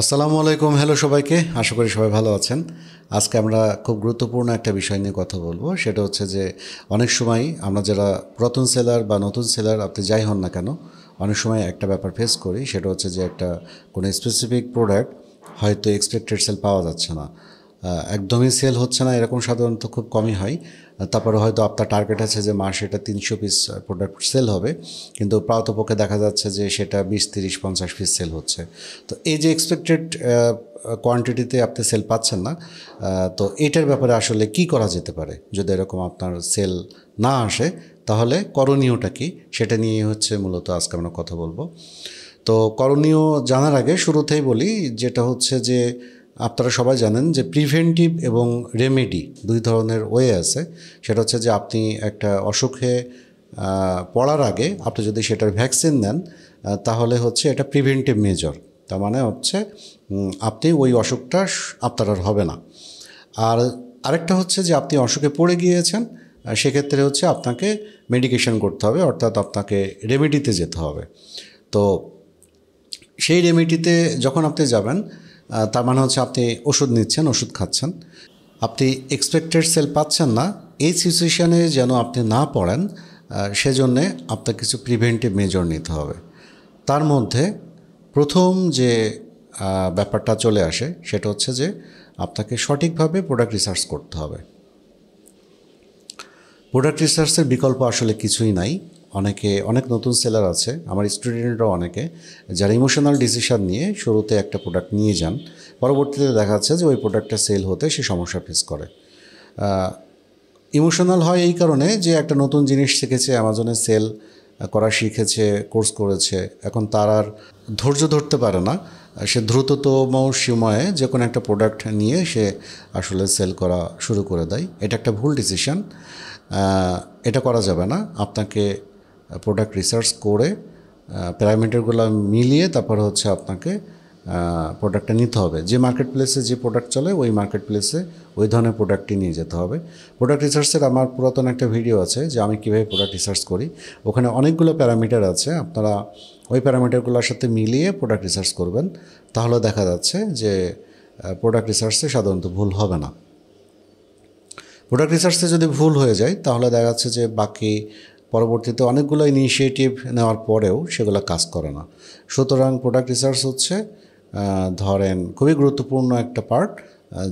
আসসালামু আলাইকুম হ্যালো সবাইকে আশা করি সবাই ভালো আছেন আজকে আমরা খুব গুরুত্বপূর্ণ একটা বিষয় নিয়ে কথা বলবো সেটা হচ্ছে যে অনেক সময় আমরা যারা পুরাতন সেলার বা নতুন সেলার আপনি যাই হন না কেন অনেক সময় একটা ব্যাপার ফেস করি সেটা হচ্ছে যে একটা কোনো স্পেসিফিক প্রোডাক্ট হয়তো এক্সপেক্টেড সেল পাওয়া যাচ্ছে না একদমই সেল হচ্ছে না এরকম সাধারণত খুব কমই হয় তারপরে হয়তো আপনার টার্গেট আছে যে মাসে এটা তিনশো পিস প্রোডাক্ট সেল হবে কিন্তু প্রাতপক্ষে দেখা যাচ্ছে যে সেটা বিশ তিরিশ পঞ্চাশ পিস সেল হচ্ছে তো এই যে এক্সপেক্টেড কোয়ান্টিটিতে আপনি সেল পাচ্ছেন না তো এটার ব্যাপারে আসলে কি করা যেতে পারে যদি এরকম আপনার সেল না আসে তাহলে করণীয়টা কি সেটা নিয়ে হচ্ছে মূলত আজকে আমরা কথা বলবো তো করণীয় জানার আগে শুরুতেই বলি যেটা হচ্ছে যে আপনারা সবাই জানেন যে প্রিভেন্টিভ এবং রেমেডি দুই ধরনের ওয়ে আছে সেটা হচ্ছে যে আপনি একটা অসুখে পড়ার আগে আপনি যদি সেটার ভ্যাকসিন নেন তাহলে হচ্ছে এটা প্রিভেন্টিভ মেজর তার মানে হচ্ছে আপনি ওই অসুখটা আপনার আর হবে না আর আরেকটা হচ্ছে যে আপনি অসুখে পড়ে গিয়েছেন সেক্ষেত্রে হচ্ছে আপনাকে মেডিকেশন করতে হবে অর্থাৎ আপনাকে রেমেডিতে যেতে হবে তো সেই রেমেডিতে যখন আপনি যাবেন তার মানে হচ্ছে আপনি ওষুধ নিচ্ছেন ওষুধ খাচ্ছেন আপনি এক্সপেক্টেড সেল পাচ্ছেন না এই সিচুয়েশানে যেন আপনি না পড়েন সেজন্যে আপনার কিছু প্রিভেন্টিভ মেজর নিতে হবে তার মধ্যে প্রথম যে ব্যাপারটা চলে আসে সেটা হচ্ছে যে আপনাকে সঠিকভাবে প্রোডাক্ট রিসার্চ করতে হবে প্রোডাক্ট রিসার্চের বিকল্প আসলে কিছুই নাই অনেকে অনেক নতুন সেলার আছে আমার স্টুডেন্টরাও অনেকে যারা ইমোশনাল ডিসিশান নিয়ে শুরুতে একটা প্রোডাক্ট নিয়ে যান পরবর্তীতে দেখা যাচ্ছে যে ওই প্রোডাক্টটা সেল হতে সে সমস্যা ফেস করে ইমোশনাল হয় এই কারণে যে একটা নতুন জিনিস শিখেছে অ্যামাজনে সেল করা শিখেছে কোর্স করেছে এখন তার আর ধৈর্য ধরতে পারে না সে দ্রুততম সময়ে যে কোনো একটা প্রোডাক্ট নিয়ে সে আসলে সেল করা শুরু করে দেয় এটা একটা ভুল ডিসিশান এটা করা যাবে না আপনাকে প্রোডাক্ট রিসার্চ করে প্যারামিটারগুলো মিলিয়ে তারপর হচ্ছে আপনাকে প্রোডাক্টটা নিতে হবে যে মার্কেট প্লেসে যে প্রোডাক্ট চলে ওই মার্কেট প্লেসে ওই ধরনের প্রোডাক্টটি নিয়ে যেতে হবে প্রোডাক্ট রিসার্চের আমার পুরাতন একটা ভিডিও আছে যে আমি কীভাবে প্রোডাক্ট রিসার্চ করি ওখানে অনেকগুলো প্যারামিটার আছে আপনারা ওই প্যারামিটারগুলোর সাথে মিলিয়ে প্রোডাক্ট রিসার্চ করবেন তাহলে দেখা যাচ্ছে যে প্রোডাক্ট রিসার্চে সাধারণত ভুল হবে না প্রোডাক্ট রিসার্চে যদি ভুল হয়ে যায় তাহলে দেখা যাচ্ছে যে বাকি পরবর্তীতে অনেকগুলো ইনিশিয়েটিভ নেওয়ার পরেও সেগুলো কাজ করে না সুতরাং প্রোডাক্ট রিসার্চ হচ্ছে ধরেন খুবই গুরুত্বপূর্ণ একটা পার্ট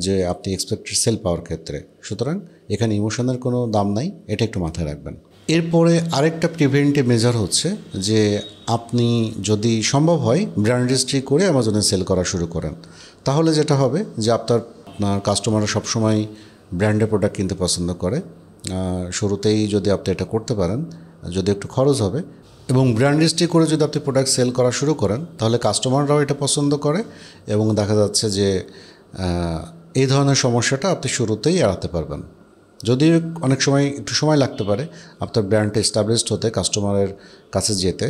যে আপনি এক্সপেক্টেড সেল পাওয়ার ক্ষেত্রে সুতরাং এখানে ইমোশনের কোনো দাম নাই এটা একটু মাথায় রাখবেন এরপরে আরেকটা প্রিভেন্টিভ মেজার হচ্ছে যে আপনি যদি সম্ভব হয় ব্র্যান্ড রেজিস্ট্রি করে অ্যামাজনে সেল করা শুরু করেন তাহলে যেটা হবে যে আপনার আপনার কাস্টমাররা সবসময় ব্র্যান্ডের প্রোডাক্ট কিনতে পছন্দ করে শুরুতেই যদি আপনি এটা করতে পারেন যদি একটু খরচ হবে এবং ব্র্যান্ড রেজিস্ট্রি করে যদি আপনি প্রোডাক্ট সেল করা শুরু করেন তাহলে কাস্টমাররাও এটা পছন্দ করে এবং দেখা যাচ্ছে যে এই ধরনের সমস্যাটা আপনি শুরুতেই এড়াতে পারবেন যদি অনেক সময় একটু সময় লাগতে পারে আপনার ব্র্যান্ডটা এস্টাবলিশড হতে কাস্টমারের কাছে যেতে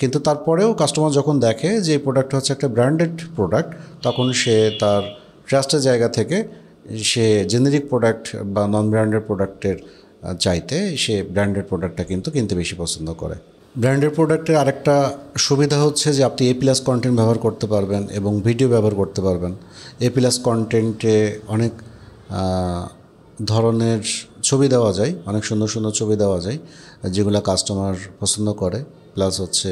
কিন্তু তারপরেও কাস্টমার যখন দেখে যে এই প্রোডাক্টটা হচ্ছে একটা ব্র্যান্ডেড প্রোডাক্ট তখন সে তার ট্রাস্টের জায়গা থেকে সে জেনেরিক প্রোডাক্ট বা নন ব্র্যান্ডেড প্রোডাক্টের চাইতে সে ব্র্যান্ডেড প্রোডাক্টটা কিন্তু কিনতে বেশি পছন্দ করে ব্র্যান্ডেড প্রোডাক্টের আরেকটা সুবিধা হচ্ছে যে আপনি এ প্লাস কন্টেন্ট ব্যবহার করতে পারবেন এবং ভিডিও ব্যবহার করতে পারবেন এ প্লাস কন্টেন্টে অনেক ধরনের ছবি দেওয়া যায় অনেক সুন্দর সুন্দর ছবি দেওয়া যায় যেগুলো কাস্টমার পছন্দ করে প্লাস হচ্ছে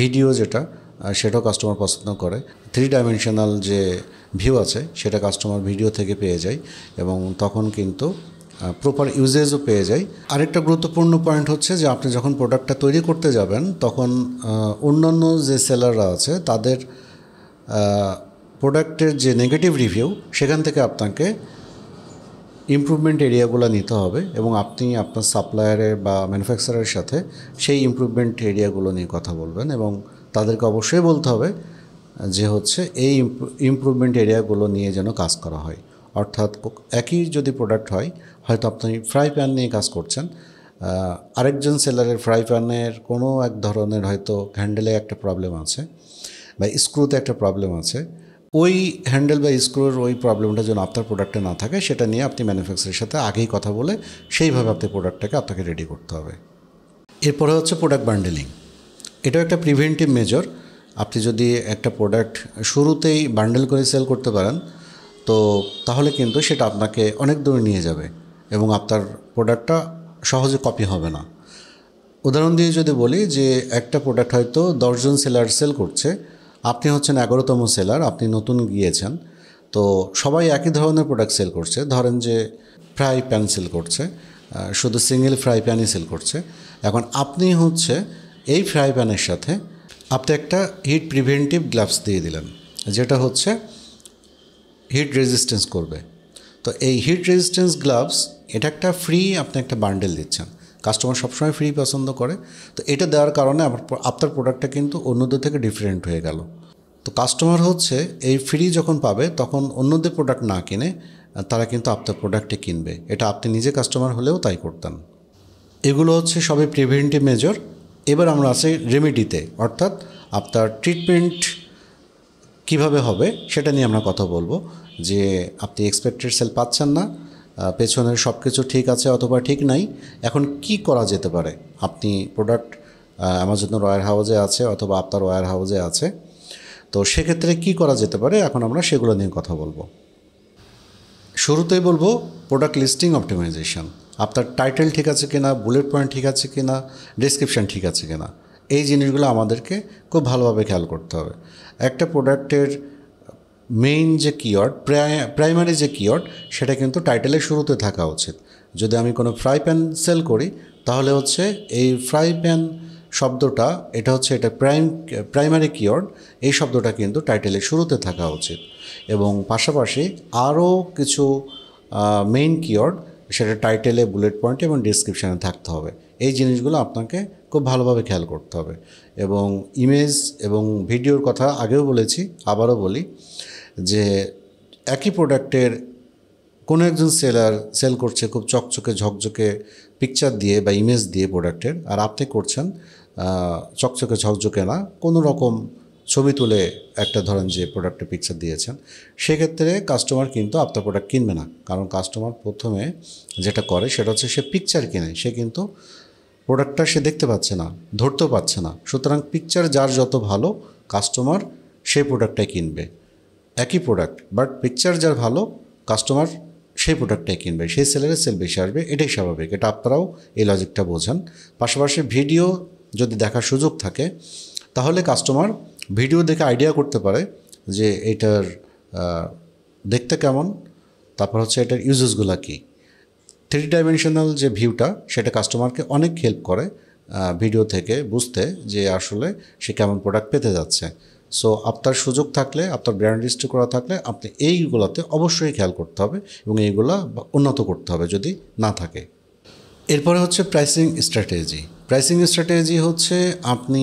ভিডিও যেটা সেটাও কাস্টমার পছন্দ করে থ্রি ডাইমেনশনাল যে ভিউ আছে সেটা কাস্টমার ভিডিও থেকে পেয়ে যায় এবং তখন কিন্তু প্রপার ইউজেজও পেয়ে যায় আরেকটা গুরুত্বপূর্ণ পয়েন্ট হচ্ছে যে আপনি যখন প্রোডাক্টটা তৈরি করতে যাবেন তখন অন্যান্য যে সেলাররা আছে তাদের প্রোডাক্টের যে নেগেটিভ রিভিউ সেখান থেকে আপনাকে ইমপ্রুভমেন্ট এরিয়াগুলো নিতে হবে এবং আপনি আপনার সাপ্লায়ারের বা ম্যানুফ্যাকচারের সাথে সেই ইমপ্রুভমেন্ট এরিয়াগুলো নিয়ে কথা বলবেন এবং তাদেরকে অবশ্যই বলতে হবে যে হচ্ছে এই ইম্প্রুভমেন্ট এরিয়াগুলো নিয়ে যেন কাজ করা হয় অর্থাৎ একই যদি প্রোডাক্ট হয় হয়তো আপনি ফ্রাই প্যান নিয়ে কাজ করছেন আরেকজন সেলারের ফ্রাই প্যানের কোনো এক ধরনের হয়তো হ্যান্ডেলে একটা প্রবলেম আছে বা স্ক্রুতে একটা প্রবলেম আছে ওই হ্যান্ডেল বা স্ক্রুর ওই প্রবলেমটা যেন আপনার প্রোডাক্টে না থাকে সেটা নিয়ে আপনি ম্যানুফ্যাকচারের সাথে আগেই কথা বলে সেইভাবে আপনি প্রোডাক্টটাকে আপনাকে রেডি করতে হবে এরপরে হচ্ছে প্রোডাক্ট বান্ডেলিং এটাও একটা প্রিভেন্টিভ মেজর আপনি যদি একটা প্রোডাক্ট শুরুতেই বান্ডেল করে সেল করতে পারেন তো তাহলে কিন্তু সেটা আপনাকে অনেক দূরে নিয়ে যাবে এবং আপনার প্রোডাক্টটা সহজে কপি হবে না উদাহরণ দিয়ে যদি বলি যে একটা প্রোডাক্ট হয়তো দশজন সেলার সেল করছে আপনি হচ্ছেন এগারোতম সেলার আপনি নতুন গিয়েছেন তো সবাই একই ধরনের প্রোডাক্ট সেল করছে ধরেন যে ফ্রাই প্যান সেল করছে শুধু সিঙ্গেল ফ্রাই প্যানই সেল করছে এখন আপনি হচ্ছে এই ফ্রাই প্যানের সাথে আপনি একটা হিট প্রিভেন্টিভ গ্লাভস দিয়ে দিলেন যেটা হচ্ছে হিট রেজিস্ট্যান্স করবে তো এই হিট রেজিস্ট্যান্স গ্লাভস এটা একটা ফ্রি আপনি একটা বান্ডেল দিচ্ছেন কাস্টমার সবসময় ফ্রি পছন্দ করে তো এটা দেওয়ার কারণে আপনার প্রোডাক্টটা কিন্তু অন্যদের থেকে ডিফারেন্ট হয়ে গেল তো কাস্টমার হচ্ছে এই ফ্রি যখন পাবে তখন অন্যদের প্রোডাক্ট না কিনে তারা কিন্তু আপনার প্রোডাক্টে কিনবে এটা আপনি নিজে কাস্টমার হলেও তাই করতেন এগুলো হচ্ছে সবই প্রিভেন্টিভ মেজর এবার আমরা আসি রেমেডিতে অর্থাৎ আপনার ট্রিটমেন্ট কিভাবে হবে সেটা নিয়ে আমরা কথা বলবো যে আপনি এক্সপেক্টেড সেল পাচ্ছেন না পেছনের সব কিছু ঠিক আছে অথবা ঠিক নাই এখন কি করা যেতে পারে আপনি প্রোডাক্ট আমার জন্য হাউসে হাউজে আছে অথবা আপনার রয়্যাল হাউজে আছে তো সেক্ষেত্রে কি করা যেতে পারে এখন আমরা সেগুলো নিয়ে কথা বলবো শুরুতেই বলবো প্রোডাক্ট লিস্টিং অপটিমাইজেশন আপনার টাইটেল ঠিক আছে কি না বুলেট পয়েন্ট ঠিক আছে কি না ডিসক্রিপশান ঠিক আছে কিনা এই জিনিসগুলো আমাদেরকে খুব ভালোভাবে খেয়াল করতে হবে একটা প্রোডাক্টের মেইন যে কিওয়ার্ড প্রাইমারি যে কিওয়ার্ড সেটা কিন্তু টাইটেলের শুরুতে থাকা উচিত যদি আমি কোনো ফ্রাই প্যান সেল করি তাহলে হচ্ছে এই ফ্রাই প্যান শব্দটা এটা হচ্ছে এটা প্রাইম প্রাইমারি কিওয়ার্ড এই শব্দটা কিন্তু টাইটেলের শুরুতে থাকা উচিত এবং পাশাপাশি আরও কিছু মেইন কিওয়ার্ড সেটা টাইটেলে বুলেট পয়েন্টে এবং ডিসক্রিপশানে থাকতে হবে এই জিনিসগুলো আপনাকে খুব ভালোভাবে খেয়াল করতে হবে এবং ইমেজ এবং ভিডিওর কথা আগেও বলেছি আবারও বলি যে একই প্রোডাক্টের কোনো একজন সেলার সেল করছে খুব চকচকে ঝকঝকে পিকচার দিয়ে বা ইমেজ দিয়ে প্রোডাক্টের আর আপনি করছেন চকচকে ঝকঝকে না কোনো রকম ছবি তুলে একটা ধরেন যে প্রোডাক্টের পিকচার দিয়েছেন সেক্ষেত্রে কাস্টমার কিন্তু আপনার প্রোডাক্ট কিনবে না কারণ কাস্টমার প্রথমে যেটা করে সেটা হচ্ছে সে পিকচার কিনে সে কিন্তু প্রোডাক্টটা সে দেখতে পাচ্ছে না ধরতেও পাচ্ছে না সুতরাং পিকচার যার যত ভালো কাস্টমার সেই প্রোডাক্টটাই কিনবে একই প্রোডাক্ট বাট পিকচার যার ভালো কাস্টমার সেই প্রোডাক্টটাই কিনবে সেই সেলারের সেল বেশি আসবে এটাই স্বাভাবিক এটা আপনারাও এই লজিকটা বোঝেন পাশাপাশি ভিডিও যদি দেখার সুযোগ থাকে তাহলে কাস্টমার ভিডিও দেখে আইডিয়া করতে পারে যে এটার দেখতে কেমন তারপর হচ্ছে এটার ইউজেসগুলো কী থ্রি ডাইমেনশনাল যে ভিউটা সেটা কাস্টমারকে অনেক হেল্প করে ভিডিও থেকে বুঝতে যে আসলে সে কেমন প্রোডাক্ট পেতে যাচ্ছে সো আপনার সুযোগ থাকলে আপনার ব্র্যান্ড রেজিস্টার করা থাকলে আপনি এইগুলোতে অবশ্যই খেয়াল করতে হবে এবং এইগুলো উন্নত করতে হবে যদি না থাকে এরপরে হচ্ছে প্রাইসিং স্ট্র্যাটেজি প্রাইসিং স্ট্র্যাটেজি হচ্ছে আপনি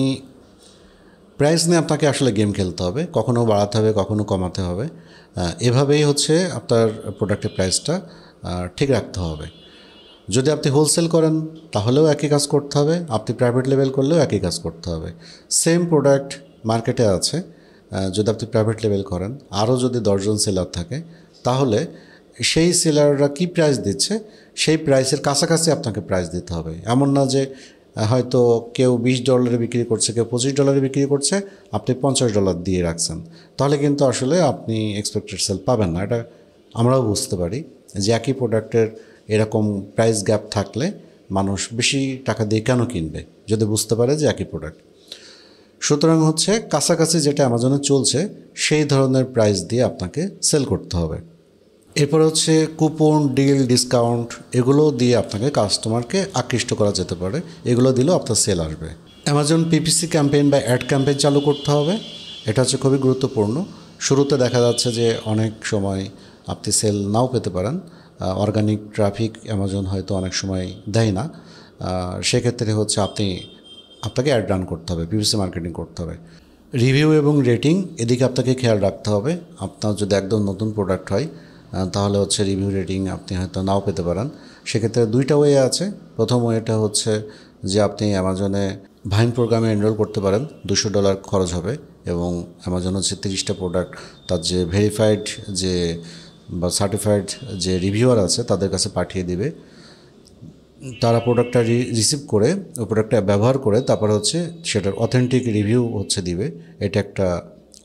প্রাইস নিয়ে আপনাকে আসলে গেম খেলতে হবে কখনও বাড়াতে হবে কখনও কমাতে হবে এভাবেই হচ্ছে আপনার প্রোডাক্টের প্রাইসটা ঠিক রাখতে হবে যদি আপনি হোলসেল করেন তাহলেও একই কাজ করতে হবে আপনি প্রাইভেট লেভেল করলেও একই কাজ করতে হবে সেম প্রোডাক্ট মার্কেটে আছে যদি আপনি প্রাইভেট লেভেল করেন আরও যদি দশজন সেলার থাকে তাহলে সেই সেলাররা কি প্রাইস দিচ্ছে সেই প্রাইসের কাছাকাছি আপনাকে প্রাইস দিতে হবে এমন না যে হয়তো কেউ বিশ ডলারে বিক্রি করছে কেউ পঁচিশ ডলারে বিক্রি করছে আপনি পঞ্চাশ ডলার দিয়ে রাখছেন তাহলে কিন্তু আসলে আপনি এক্সপেক্টেড সেল পাবেন না এটা আমরাও বুঝতে পারি যে একই প্রোডাক্টের এরকম প্রাইস গ্যাপ থাকলে মানুষ বেশি টাকা দিয়ে কেন কিনবে যদি বুঝতে পারে যে একই প্রোডাক্ট সুতরাং হচ্ছে কাছাকাছি যেটা অ্যামাজনে চলছে সেই ধরনের প্রাইস দিয়ে আপনাকে সেল করতে হবে এরপর হচ্ছে কুপন ডিল ডিসকাউন্ট এগুলো দিয়ে আপনাকে কাস্টমারকে আকৃষ্ট করা যেতে পারে এগুলো দিলেও আপনার সেল আসবে অ্যামাজন পিপিসি ক্যাম্পেইন বা অ্যাড ক্যাম্পেইন চালু করতে হবে এটা হচ্ছে খুবই গুরুত্বপূর্ণ শুরুতে দেখা যাচ্ছে যে অনেক সময় আপনি সেল নাও পেতে পারেন অর্গানিক ট্রাফিক অ্যামাজন হয়তো অনেক সময় দেয় না সেক্ষেত্রে হচ্ছে আপনি আপনাকে অ্যাড রান করতে হবে পিভিসি মার্কেটিং করতে হবে রিভিউ এবং রেটিং এদিকে আপনাকে খেয়াল রাখতে হবে আপনার যদি একদম নতুন প্রোডাক্ট হয় তাহলে হচ্ছে রিভিউ রেটিং আপনি হয়তো নাও পেতে পারেন সেক্ষেত্রে দুইটা ওয়ে আছে প্রথম ওয়েটা হচ্ছে যে আপনি অ্যামাজনে ভাইন প্রোগ্রামে এনরোল করতে পারেন দুশো ডলার খরচ হবে এবং অ্যামাজন হচ্ছে তিরিশটা প্রোডাক্ট তার যে ভেরিফাইড যে বা সার্টিফাইড যে রিভিউয়ার আছে তাদের কাছে পাঠিয়ে দেবে তারা প্রোডাক্টটা রিসিভ করে ওই প্রোডাক্টটা ব্যবহার করে তারপর হচ্ছে সেটার অথেন্টিক রিভিউ হচ্ছে দিবে এটা একটা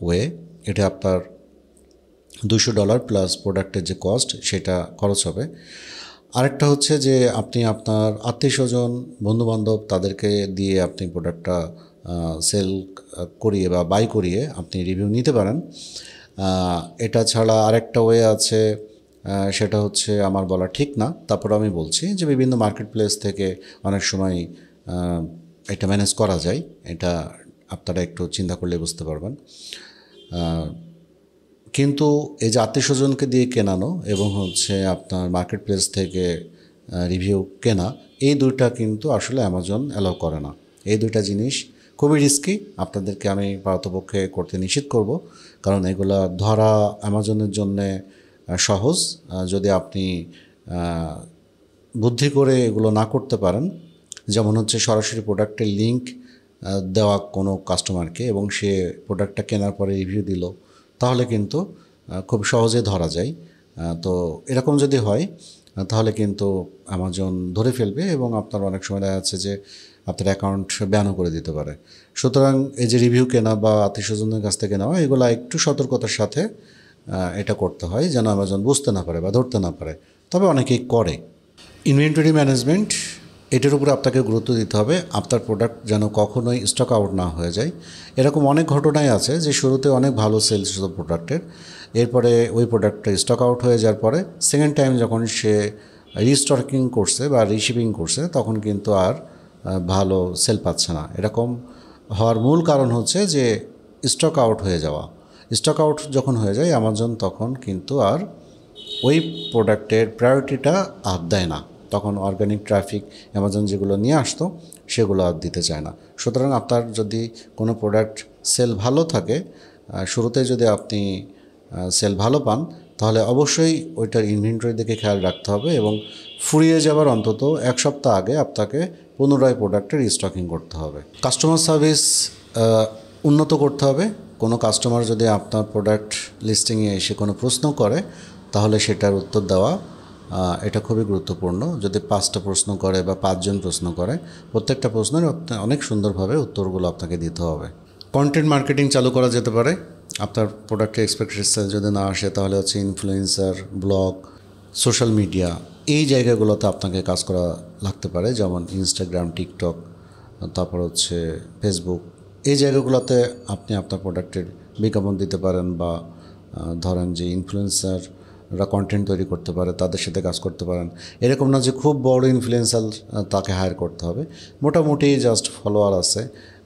ওয়ে এটা আপনার দুশো ডলার প্লাস প্রোডাক্টের যে কস্ট সেটা খরচ হবে আরেকটা হচ্ছে যে আপনি আপনার আত্মীয় স্বজন বন্ধুবান্ধব তাদেরকে দিয়ে আপনি প্রোডাক্টটা সেল করিয়ে বা বাই করিয়ে আপনি রিভিউ নিতে পারেন এটা ছাড়া আরেকটা ওয়ে আছে সেটা হচ্ছে আমার বলা ঠিক না তারপর আমি বলছি যে বিভিন্ন মার্কেট প্লেস থেকে অনেক সময় এটা ম্যানেজ করা যায় এটা আপনারা একটু চিন্তা করলে বুঝতে পারবেন কিন্তু এই যে আত্মীয় স্বজনকে দিয়ে কেনানো এবং হচ্ছে আপনার মার্কেট প্লেস থেকে রিভিউ কেনা এই দুইটা কিন্তু আসলে অ্যামাজন অ্যালাউ করে না এই দুইটা জিনিস খুবই রিস্কি আপনাদেরকে আমি পার্থপক্ষে করতে নিষেধ করব কারণ এগুলা ধরা অ্যামাজনের জন্যে সহজ যদি আপনি বুদ্ধি করে এগুলো না করতে পারেন যেমন হচ্ছে সরাসরি প্রোডাক্টের লিঙ্ক দেওয়া কোনো কাস্টমারকে এবং সে প্রোডাক্টটা কেনার পরে রিভিউ দিল তাহলে কিন্তু খুব সহজে ধরা যায় তো এরকম যদি হয় তাহলে কিন্তু আমাজন ধরে ফেলবে এবং আপনার অনেক সময় দেখা যাচ্ছে যে আপনার অ্যাকাউন্ট ব্যানও করে দিতে পারে সুতরাং এই যে রিভিউ কেনা বা স্বজনদের কাছ থেকে নেওয়া এগুলো একটু সতর্কতার সাথে এটা করতে হয় যেন আমাজন বুঝতে না পারে বা ধরতে না পারে তবে অনেকেই করে ইনভেন্টরি ম্যানেজমেন্ট এটার উপরে আপনাকে গুরুত্ব দিতে হবে আপনার প্রোডাক্ট যেন কখনোই স্টক আউট না হয়ে যায় এরকম অনেক ঘটনাই আছে যে শুরুতে অনেক ভালো সেলস হতো প্রোডাক্টের এরপরে ওই প্রোডাক্টটা স্টক আউট হয়ে যাওয়ার পরে সেকেন্ড টাইম যখন সে রিস্টকিং করছে বা রিসিভিং করছে তখন কিন্তু আর ভালো সেল পাচ্ছে না এরকম হওয়ার মূল কারণ হচ্ছে যে স্টক আউট হয়ে যাওয়া স্টক আউট যখন হয়ে যায় অ্যামাজন তখন কিন্তু আর ওই প্রোডাক্টের প্রায়োরিটিটা আর দেয় না তখন অর্গানিক ট্রাফিক অ্যামাজন যেগুলো নিয়ে আসতো সেগুলো আর দিতে চায় না সুতরাং আপনার যদি কোনো প্রোডাক্ট সেল ভালো থাকে শুরুতে যদি আপনি সেল ভালো পান তাহলে অবশ্যই ওইটার ইনভেন্টরি দিকে খেয়াল রাখতে হবে এবং ফুরিয়ে যাওয়ার অন্তত এক সপ্তাহ আগে আপনাকে পুনরায় প্রোডাক্টের স্টকিং করতে হবে কাস্টমার সার্ভিস উন্নত করতে হবে কোনো কাস্টমার যদি আপনার প্রোডাক্ট লিস্টিংয়ে এসে কোনো প্রশ্ন করে তাহলে সেটার উত্তর দেওয়া এটা খুবই গুরুত্বপূর্ণ যদি পাঁচটা প্রশ্ন করে বা পাঁচজন প্রশ্ন করে প্রত্যেকটা প্রশ্নের অনেক সুন্দরভাবে উত্তরগুলো আপনাকে দিতে হবে কন্টেন্ট মার্কেটিং চালু করা যেতে পারে আপনার প্রোডাক্টের এক্সপেকটেশন যদি না আসে তাহলে হচ্ছে ইনফ্লুয়েন্সার ব্লগ সোশ্যাল মিডিয়া এই জায়গাগুলোতে আপনাকে কাজ করা লাগতে পারে যেমন ইনস্টাগ্রাম টিকটক তারপর হচ্ছে ফেসবুক এই জায়গাগুলোতে আপনি আপনার প্রোডাক্টের বিজ্ঞাপন দিতে পারেন বা ধরেন যে ইনফ্লুয়েন্সার ওরা কন্টেন্ট তৈরি করতে পারে তাদের সাথে কাজ করতে পারেন এরকম না যে খুব বড় ইনফ্লুয়েন্সাল তাকে হায়ার করতে হবে মোটামুটি জাস্ট ফলোয়ার আছে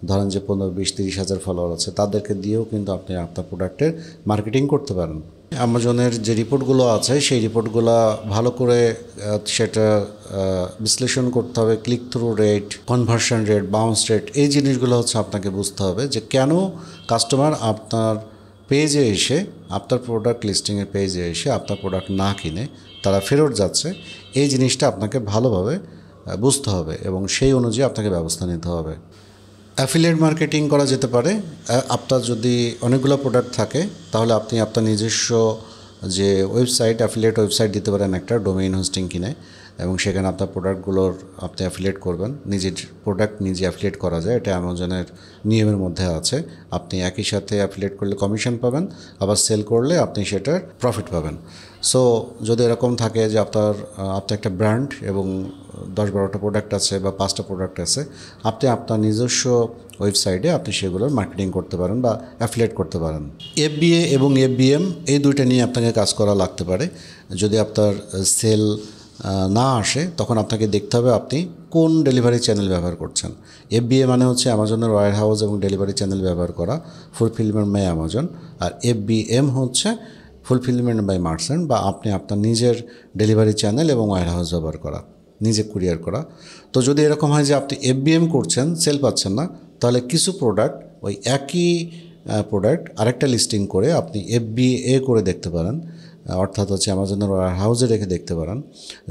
ধরেন যে পনেরো বিশ তিরিশ হাজার ফলোয়ার আছে তাদেরকে দিয়েও কিন্তু আপনি আপনার প্রোডাক্টের মার্কেটিং করতে পারেন অ্যামাজনের যে রিপোর্টগুলো আছে সেই রিপোর্টগুলো ভালো করে সেটা বিশ্লেষণ করতে হবে click through rate conversion rate bounce rate এই জিনিসগুলো হচ্ছে আপনাকে বুঝতে হবে যে কেন কাস্টমার আপনার পেজে এসে আপনার প্রোডাক্ট লিস্টিংয়ের পেজে এসে আপনার প্রোডাক্ট না কিনে তারা ফেরত যাচ্ছে এই জিনিসটা আপনাকে ভালোভাবে বুঝতে হবে এবং সেই অনুযায়ী আপনাকে ব্যবস্থা নিতে হবে অ্যাফিলিয়েট মার্কেটিং করা যেতে পারে আপনার যদি অনেকগুলো প্রোডাক্ট থাকে তাহলে আপনি আপনার নিজস্ব যে ওয়েবসাইট অ্যাফিলিয়েট ওয়েবসাইট দিতে পারেন একটা ডোমেইন হোস্টিং কিনে এবং সেখানে আপনার প্রোডাক্টগুলোর আপনি অ্যাফিলিয়েট করবেন নিজের প্রোডাক্ট নিজে অ্যাফিলিয়েট করা যায় এটা অ্যামাজনের নিয়মের মধ্যে আছে আপনি একই সাথে অ্যাফিলিয়েট করলে কমিশন পাবেন আবার সেল করলে আপনি সেটার প্রফিট পাবেন সো যদি এরকম থাকে যে আপনার আপনার একটা ব্র্যান্ড এবং দশ বারোটা প্রোডাক্ট আছে বা পাঁচটা প্রোডাক্ট আছে আপনি আপনার নিজস্ব ওয়েবসাইটে আপনি সেগুলোর মার্কেটিং করতে পারেন বা অ্যাফিলেট করতে পারেন এফবিএ এবং এফবিএম এই দুইটা নিয়ে আপনাকে কাজ করা লাগতে পারে যদি আপনার সেল না আসে তখন আপনাকে দেখতে হবে আপনি কোন ডেলিভারি চ্যানেল ব্যবহার করছেন এফবিএ মানে হচ্ছে অ্যামাজনের ওয়ার হাউস এবং ডেলিভারি চ্যানেল ব্যবহার করা ফুলফিলমেন্ট বাই অ্যামাজন আর এফবিএম হচ্ছে ফুলফিলমেন্ট বাই মার্সেন্ট বা আপনি আপনার নিজের ডেলিভারি চ্যানেল এবং ওয়ার হাউস ব্যবহার করা নিজে কুরিয়ার করা তো যদি এরকম হয় যে আপনি এফবিএম করছেন সেল পাচ্ছেন না তাহলে কিছু প্রোডাক্ট ওই একই প্রোডাক্ট আরেকটা লিস্টিং করে আপনি এফবি এ করে দেখতে পারেন অর্থাৎ হচ্ছে অ্যামাজনের হাউসে রেখে দেখতে পারেন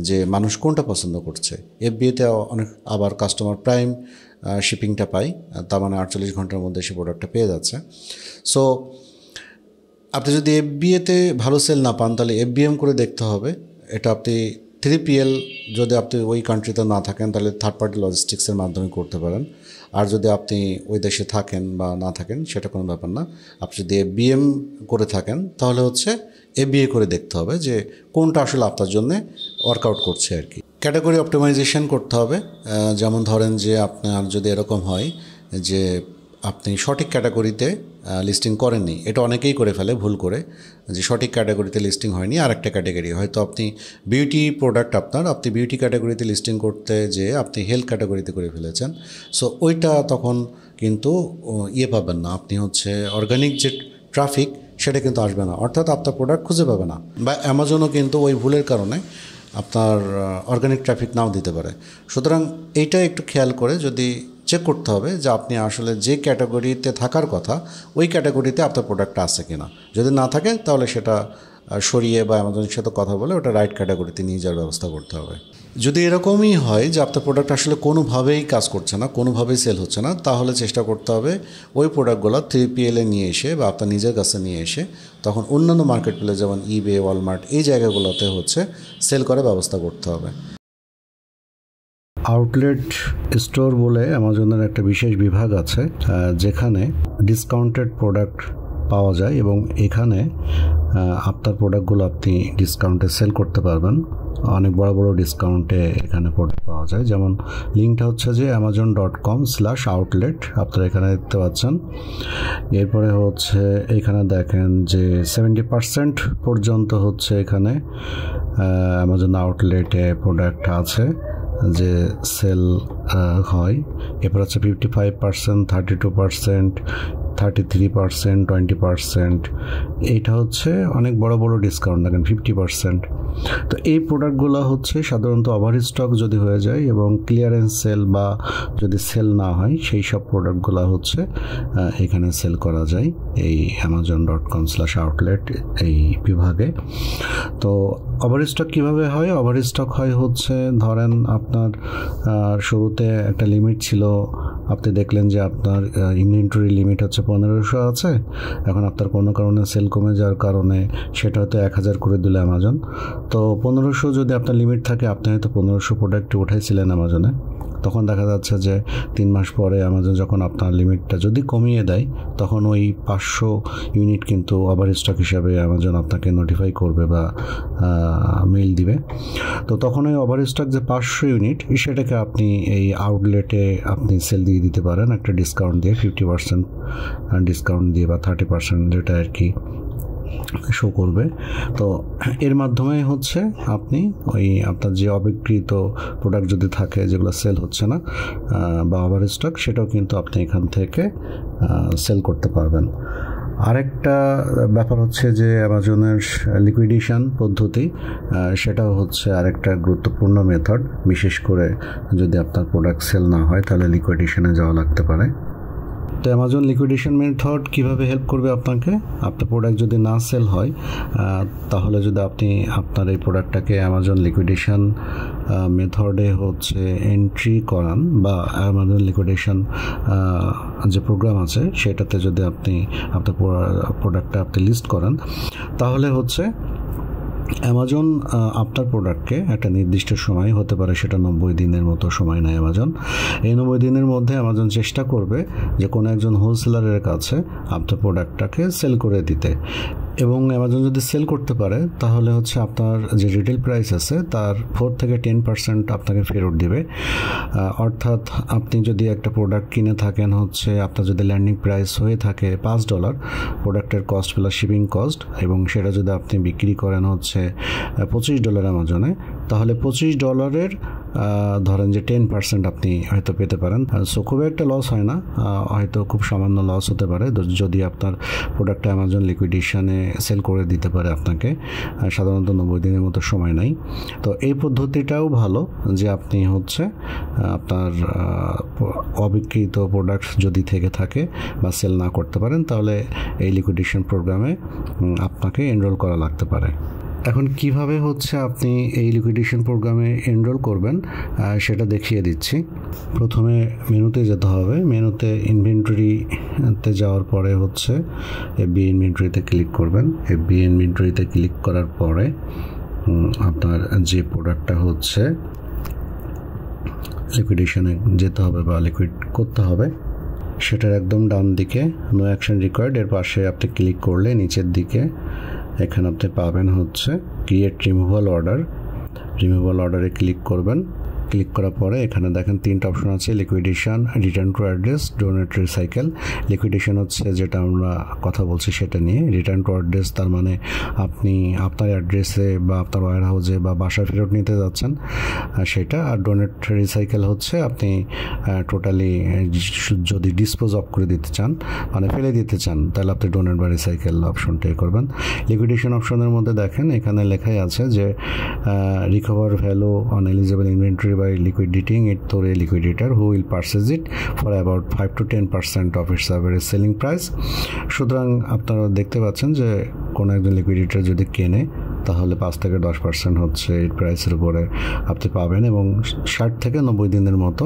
যে মানুষ কোনটা পছন্দ করছে এফবিএতে অনেক আবার কাস্টমার প্রাইম শিপিংটা পাই তার মানে আটচল্লিশ ঘন্টার মধ্যে সে প্রোডাক্টটা পেয়ে যাচ্ছে সো আপনি যদি এফবিএতে ভালো সেল না পান তাহলে এফবিএম করে দেখতে হবে এটা আপনি থ্রি পিএল যদি আপনি ওই কান্ট্রিতে না থাকেন তাহলে থার্ড পার্টি লজিস্টিক্সের মাধ্যমে করতে পারেন আর যদি আপনি ওই দেশে থাকেন বা না থাকেন সেটা কোনো ব্যাপার না আপনি যদি বিএম করে থাকেন তাহলে হচ্ছে এ বিএ করে দেখতে হবে যে কোনটা আসলে আপনার জন্য ওয়ার্কআউট করছে আর কি ক্যাটাগরি অপটিমাইজেশন করতে হবে যেমন ধরেন যে আপনার যদি এরকম হয় যে আপনি সঠিক ক্যাটাগরিতে লিস্টিং করেননি এটা অনেকেই করে ফেলে ভুল করে যে সঠিক ক্যাটাগরিতে লিস্টিং হয়নি আর একটা ক্যাটাগরি হয়তো আপনি বিউটি প্রোডাক্ট আপনার আপনি বিউটি ক্যাটাগরিতে লিস্টিং করতে যে আপনি হেলথ ক্যাটাগরিতে করে ফেলেছেন সো ওইটা তখন কিন্তু ইয়ে পাবেন না আপনি হচ্ছে অর্গানিক যে ট্রাফিক সেটা কিন্তু আসবে না অর্থাৎ আপনার প্রোডাক্ট খুঁজে পাবে না বা অ্যামাজনও কিন্তু ওই ভুলের কারণে আপনার অর্গানিক ট্রাফিক নাও দিতে পারে সুতরাং এইটা একটু খেয়াল করে যদি চেক করতে হবে যে আপনি আসলে যে ক্যাটাগরিতে থাকার কথা ওই ক্যাটাগরিতে আপনার প্রোডাক্ট আছে কি না যদি না থাকে তাহলে সেটা সরিয়ে বা অ্যামাজনের সাথে কথা বলে ওটা রাইট ক্যাটাগরিতে নিয়ে যাওয়ার ব্যবস্থা করতে হবে যদি এরকমই হয় যে আপনার প্রোডাক্ট আসলে কোনোভাবেই কাজ করছে না কোনোভাবেই সেল হচ্ছে না তাহলে চেষ্টা করতে হবে ওই প্রোডাক্টগুলো থ্রি পিএলে নিয়ে এসে বা আপনার নিজের কাছে নিয়ে এসে তখন অন্যান্য মার্কেট প্লেস যেমন ইবে ওয়ালমার্ট এই জায়গাগুলোতে হচ্ছে সেল করার ব্যবস্থা করতে হবে আউটলেট স্টোর বলে অ্যামাজনের একটা বিশেষ বিভাগ আছে যেখানে ডিসকাউন্টেড প্রোডাক্ট পাওয়া যায় এবং এখানে আপনার প্রোডাক্টগুলো আপনি ডিসকাউন্টে সেল করতে পারবেন অনেক বড় বড় ডিসকাউন্টে এখানে প্রোডাক্ট পাওয়া যায় যেমন লিঙ্কটা হচ্ছে যে Amazon dot com slash outlet আপনারা এখানে দেখতে পাচ্ছেন এরপরে হচ্ছে এখানে দেখেন যে সেভেন্টি পার্সেন্ট পর্যন্ত হচ্ছে এখানে অ্যামাজন আউটলেটে প্রোডাক্ট আছে যে সেল হয় এরপর হচ্ছে fifty five percent thirty two percent thirty three percent twenty percent এইটা হচ্ছে অনেক বড় বড় ডিসকাউন্ট দেখেন ফিফটি পার্সেন্ট তো এই প্রোডাক্টগুলো হচ্ছে সাধারণত ওভার স্টক যদি হয়ে যায় এবং ক্লিয়ারেন্স সেল বা যদি সেল না হয় সেই সব প্রোডাক্টগুলো হচ্ছে এখানে সেল করা যায় এই Amazon dot com slash outlet এই বিভাগে তো ওভার স্টক কীভাবে হয় ওভার স্টক হয় হচ্ছে ধরেন আপনার শুরুতে একটা লিমিট ছিল আপনি দেখলেন যে আপনার ইনভেন্টরি লিমিট হচ্ছে পনেরোশো আছে এখন আপনার কোনো কারণে সেল কমে যাওয়ার কারণে সেটা হয়তো এক হাজার করে দিল অ্যামাজন তো পনেরোশো যদি আপনার লিমিট থাকে আপনি হয়তো পনেরোশো প্রোডাক্ট উঠাইছিলেন অ্যামাজনে তখন দেখা যাচ্ছে যে তিন মাস পরে অ্যামাজন যখন আপনার লিমিটটা যদি কমিয়ে দেয় তখন ওই পাঁচশো ইউনিট কিন্তু ওভার স্টক হিসাবে অ্যামাজন আপনাকে নোটিফাই করবে বা মেল দিবে তো তখন ওই ওভার স্টক যে পাঁচশো ইউনিট সেটাকে আপনি এই আউটলেটে আপনি সেল দিয়ে দিয়ে দিতে পারেন একটা ডিসকাউন্ট দিয়ে ফিফটি পার্সেন্ট ডিসকাউন্ট দিয়ে বা থার্টি পার্সেন্ট যেটা আর কি শো করবে তো এর মাধ্যমে হচ্ছে আপনি ওই আপনার যে অবিকৃত প্রোডাক্ট যদি থাকে যেগুলো সেল হচ্ছে না বা ওভার স্টক সেটাও কিন্তু আপনি এখান থেকে সেল করতে পারবেন আরেকটা ব্যাপার হচ্ছে যে অ্যামাজনের লিকুইডেশন পদ্ধতি সেটাও হচ্ছে আরেকটা গুরুত্বপূর্ণ মেথড বিশেষ করে যদি আপনার প্রোডাক্ট সেল না হয় তাহলে লিকুইডেশনে যাওয়া লাগতে পারে তো অ্যামাজন লিকুইডেশন মেথড কিভাবে হেল্প করবে আপনাকে আপনার প্রোডাক্ট যদি না সেল হয় তাহলে যদি আপনি আপনার এই প্রোডাক্টটাকে অ্যামাজন লিকুইডেশন মেথডে হচ্ছে এন্ট্রি করান বা অ্যামাজন লিকুইডেশন যে প্রোগ্রাম আছে সেটাতে যদি আপনি আপনার প্রোডাক্টটা আপনি লিস্ট করান তাহলে হচ্ছে অ্যামাজন আপনার প্রোডাক্টকে একটা নির্দিষ্ট সময় হতে পারে সেটা নব্বই দিনের মতো সময় নেয় অ্যামাজন এই নব্বই দিনের মধ্যে অ্যামাজন চেষ্টা করবে যে কোনো একজন হোলসেলারের কাছে আপনার প্রোডাক্টটাকে সেল করে দিতে এবং অ্যামাজন যদি সেল করতে পারে তাহলে হচ্ছে আপনার যে রিটেল প্রাইস আছে তার ফোর থেকে টেন পার্সেন্ট আপনাকে ফেরত দিবে অর্থাৎ আপনি যদি একটা প্রোডাক্ট কিনে থাকেন হচ্ছে আপনার যদি ল্যান্ডিং প্রাইস হয়ে থাকে পাঁচ ডলার প্রোডাক্টের কস্ট প্লাস শিপিং কস্ট এবং সেটা যদি আপনি বিক্রি করেন হচ্ছে পঁচিশ ডলার অ্যামাজনে তাহলে পঁচিশ ডলারের ধরেন যে টেন পার্সেন্ট আপনি হয়তো পেতে পারেন সো খুব একটা লস হয় না হয়তো খুব সামান্য লস হতে পারে যদি আপনার প্রোডাক্টটা অ্যামাজন লিকুইডেশানে সেল করে দিতে পারে আপনাকে সাধারণত নব্বই দিনের মতো সময় নাই তো এই পদ্ধতিটাও ভালো যে আপনি হচ্ছে আপনার অবিকৃত প্রোডাক্ট যদি থেকে থাকে বা সেল না করতে পারেন তাহলে এই লিকুইডেশান প্রোগ্রামে আপনাকে এনরোল করা লাগতে পারে এখন কিভাবে হচ্ছে আপনি এই লিকুইডেশন প্রোগ্রামে এনরোল করবেন সেটা দেখিয়ে দিচ্ছি প্রথমে মেনুতে যেতে হবে মেনুতে ইনভেন্টরিতে যাওয়ার পরে হচ্ছে বি ইনভেন্টরিতে ক্লিক করবেন বি ইনভেন্টরিতে ক্লিক করার পরে আপনার যে প্রোডাক্টটা হচ্ছে লিকুইডেশনে যেতে হবে বা লিকুইড করতে হবে সেটার একদম ডান দিকে নো অ্যাকশন রিকোয়ার্ড এর পাশে আপনি ক্লিক করলে নিচের দিকে এখানে আপনি পাবেন হচ্ছে ক্রিয়েট রিমুভাল অর্ডার রিমুভাল অর্ডারে ক্লিক করবেন ক্লিক করার পরে এখানে দেখেন তিনটা অপশন আছে liquidation return to address donate recycle liquidation হচ্ছে যেটা আমরা কথা বলছি সেটা নিয়ে রিটার্ন টু অ্যাড্রেস তার মানে আপনি আপনার অ্যাড্রেসে বা আপনার ওয়ার হাউসে বা বাসা ফেরত নিতে যাচ্ছেন সেটা আর ডোনেট রিসাইকেল হচ্ছে আপনি টোটালি যদি ডিসপোজ অফ করে দিতে চান মানে ফেলে দিতে চান তাহলে আপনি ডোনেট বা রিসাইকেল অপশনটাই করবেন লিকুইডেশন অপশনের মধ্যে দেখেন এখানে লেখাই আছে যে recover value on eligible inventory by liquidating it through a liquidator who will purchase it for about 5 to 10 percent of its average selling price সুতরাং আপনারা দেখতে পাচ্ছেন যে কোনো একজন লিকুইডিটার যদি কেনে তাহলে পাঁচ থেকে দশ পার্সেন্ট হচ্ছে এই প্রাইসের উপরে আপনি পাবেন এবং ষাট থেকে নব্বই দিনের মতো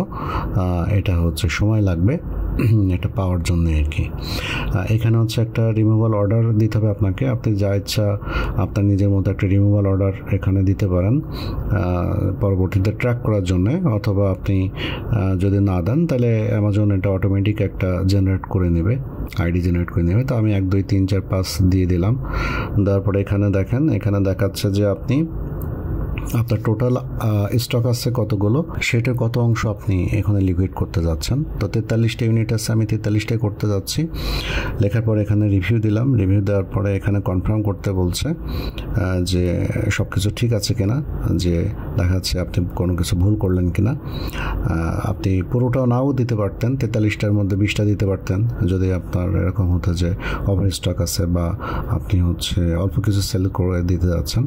এটা হচ্ছে সময় লাগবে এটা পাওয়ার জন্য আর কি এখানে হচ্ছে একটা রিমুভাল অর্ডার দিতে হবে আপনাকে আপনি যা ইচ্ছা আপনার নিজের মতো একটা রিমুভাল অর্ডার এখানে দিতে পারেন পরবর্তীতে ট্র্যাক করার জন্য অথবা আপনি যদি না দেন তাহলে অ্যামাজন এটা অটোমেটিক একটা জেনারেট করে নেবে আইডি জেনারেট করে নেবে তো আমি এক দুই তিন চার পাঁচ দিয়ে দিলাম তারপরে এখানে দেখেন এখানে দেখাচ্ছে যে আপনি আপনার টোটাল স্টক আছে কতগুলো সেটার কত অংশ আপনি এখানে লিকুইড করতে যাচ্ছেন তো তেতাল্লিশটা ইউনিট আছে আমি তেতাল্লিশটাই করতে যাচ্ছি লেখার পরে এখানে রিভিউ দিলাম রিভিউ দেওয়ার পরে এখানে কনফার্ম করতে বলছে যে সব কিছু ঠিক আছে কিনা যে দেখা যাচ্ছে আপনি কোনো কিছু ভুল করলেন কি না আপনি পুরোটাও নাও দিতে পারতেন তেতাল্লিশটার মধ্যে বিশটা দিতে পারতেন যদি আপনার এরকম হতো যে ওভার স্টক আছে বা আপনি হচ্ছে অল্প কিছু সেল করে দিতে যাচ্ছেন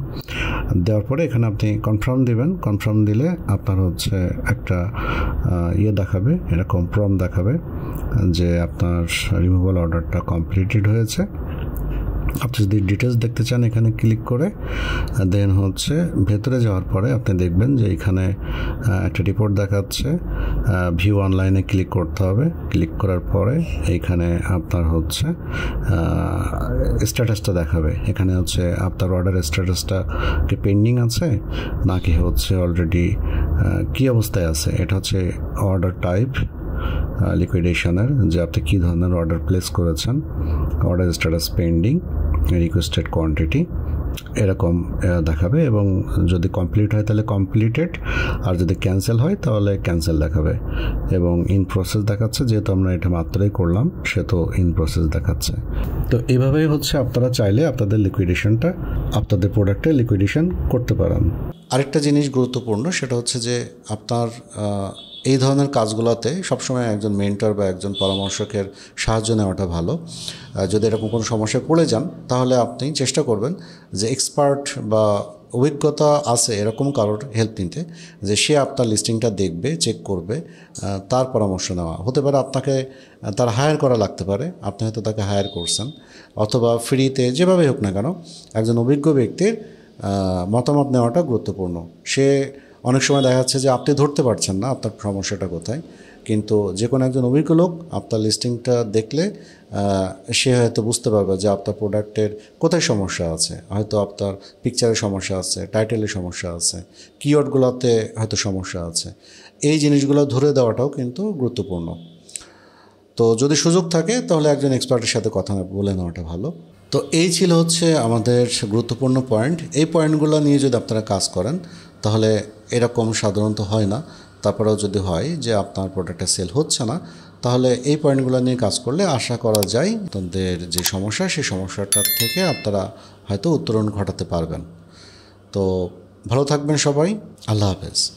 দেওয়ার পরে এখানে আপনি কনফার্ম দিবেন কনফার্ম দিলে আপনার হচ্ছে একটা ইয়ে দেখাবে এটা কনফার্ম দেখাবে যে আপনার রিমুভাল অর্ডারটা কমপ্লিটেড হয়েছে আপনি যদি ডিটেলস দেখতে চান এখানে ক্লিক করে দেন হচ্ছে ভেতরে যাওয়ার পরে আপনি দেখবেন যে এখানে একটা রিপোর্ট দেখাচ্ছে ভিউ অনলাইনে ক্লিক করতে হবে ক্লিক করার পরে এইখানে আপনার হচ্ছে স্ট্যাটাসটা দেখাবে এখানে হচ্ছে আপনার অর্ডার স্ট্যাটাসটা কি পেন্ডিং আছে নাকি হচ্ছে অলরেডি কি অবস্থায় আছে এটা হচ্ছে অর্ডার টাইপ লিকুইডেশনের যে আপনি কী ধরনের অর্ডার প্লেস করেছেন order status pending requested quantity এরকম দেখাবে এবং যদি কমপ্লিট হয় তাহলে কমপ্লিটেড আর যদি ক্যান্সেল হয় তাহলে ক্যান্সেল দেখাবে এবং ইন প্রসেস দেখাচ্ছে যেহেতু আমরা এটা মাত্রই করলাম সে তো ইন প্রসেস দেখাচ্ছে তো এভাবেই হচ্ছে আপনারা চাইলে আপনাদের লিকুইডেশনটা আপনাদের প্রোডাক্টে লিকুইডেশন করতে পারেন আরেকটা জিনিস গুরুত্বপূর্ণ সেটা হচ্ছে যে আপনার এই ধরনের কাজগুলোতে সবসময় একজন মেন্টর বা একজন পরামর্শকের সাহায্য নেওয়াটা ভালো যদি এরকম কোনো সমস্যায় পড়ে যান তাহলে আপনি চেষ্টা করবেন যে এক্সপার্ট বা অভিজ্ঞতা আছে এরকম কারোর হেল্প নিতে যে সে আপনার লিস্টিংটা দেখবে চেক করবে তার পরামর্শ নেওয়া হতে পারে আপনাকে তার হায়ার করা লাগতে পারে আপনি হয়তো তাকে হায়ার করছেন অথবা ফ্রিতে যেভাবে হোক না কেন একজন অভিজ্ঞ ব্যক্তির মতামত নেওয়াটা গুরুত্বপূর্ণ সে অনেক সময় দেখা যাচ্ছে যে আপনি ধরতে পারছেন না আপনার সমস্যাটা কোথায় কিন্তু যে কোনো একজন অভিজ্ঞ লোক আপনার লিস্টিংটা দেখলে সে হয়তো বুঝতে পারবে যে আপনার প্রোডাক্টের কোথায় সমস্যা আছে হয়তো আপনার পিকচারে সমস্যা আছে টাইটেলে সমস্যা আছে কিওয়ার্ডগুলোতে হয়তো সমস্যা আছে এই জিনিসগুলো ধরে দেওয়াটাও কিন্তু গুরুত্বপূর্ণ তো যদি সুযোগ থাকে তাহলে একজন এক্সপার্টের সাথে কথা বলে নেওয়াটা ভালো তো এই ছিল হচ্ছে আমাদের গুরুত্বপূর্ণ পয়েন্ট এই পয়েন্টগুলো নিয়ে যদি আপনারা কাজ করেন তাহলে এরকম সাধারণত হয় না তারপরেও যদি হয় যে আপনার প্রোডাক্টটা সেল হচ্ছে না তাহলে এই পয়েন্টগুলো নিয়ে কাজ করলে আশা করা যায় আপনাদের যে সমস্যা সেই সমস্যাটার থেকে আপনারা হয়তো উত্তরণ ঘটাতে পারবেন তো ভালো থাকবেন সবাই আল্লাহ হাফেজ